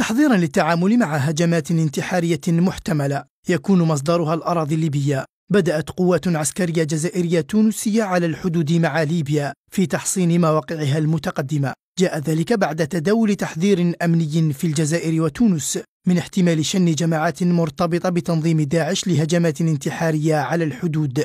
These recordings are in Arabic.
تحضيرا للتعامل مع هجمات انتحارية محتملة يكون مصدرها الأراضي الليبية بدأت قوات عسكرية جزائرية تونسية على الحدود مع ليبيا في تحصين مواقعها المتقدمة جاء ذلك بعد تداول تحذير أمني في الجزائر وتونس من احتمال شن جماعات مرتبطة بتنظيم داعش لهجمات انتحارية على الحدود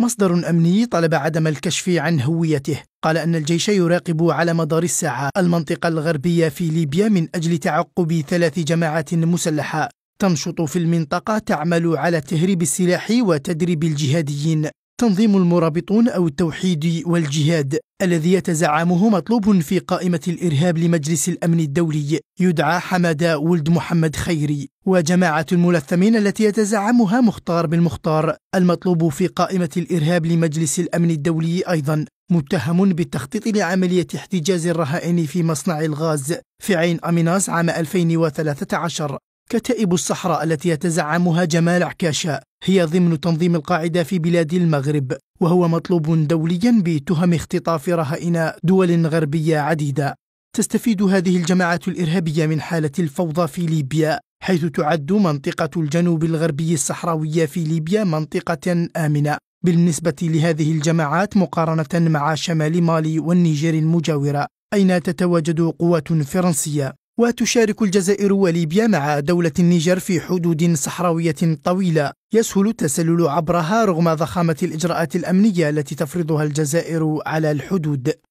مصدر أمني طلب عدم الكشف عن هويته قال أن الجيش يراقب على مدار الساعة المنطقة الغربية في ليبيا من أجل تعقب ثلاث جماعات مسلحة تنشط في المنطقة تعمل على تهريب السلاح وتدريب الجهاديين تنظيم المرابطون أو التوحيد والجهاد الذي يتزعمه مطلوب في قائمة الإرهاب لمجلس الأمن الدولي يدعى حمادة ولد محمد خيري وجماعة الملثمين التي يتزعمها مختار بن مختار المطلوب في قائمة الإرهاب لمجلس الأمن الدولي أيضا متهم بالتخطيط لعملية احتجاز الرهائن في مصنع الغاز في عين أميناس عام 2013 كتائب الصحراء التي يتزعمها جمال عكاشة هي ضمن تنظيم القاعدة في بلاد المغرب وهو مطلوب دوليا بتهم اختطاف رهائن دول غربية عديدة تستفيد هذه الجماعة الإرهابية من حالة الفوضى في ليبيا حيث تعد منطقة الجنوب الغربي الصحراوية في ليبيا منطقة آمنة بالنسبة لهذه الجماعات مقارنة مع شمال مالي والنيجر المجاورة أين تتواجد قوات فرنسية وتشارك الجزائر وليبيا مع دولة النيجر في حدود صحراوية طويلة يسهل التسلل عبرها رغم ضخامة الإجراءات الأمنية التي تفرضها الجزائر على الحدود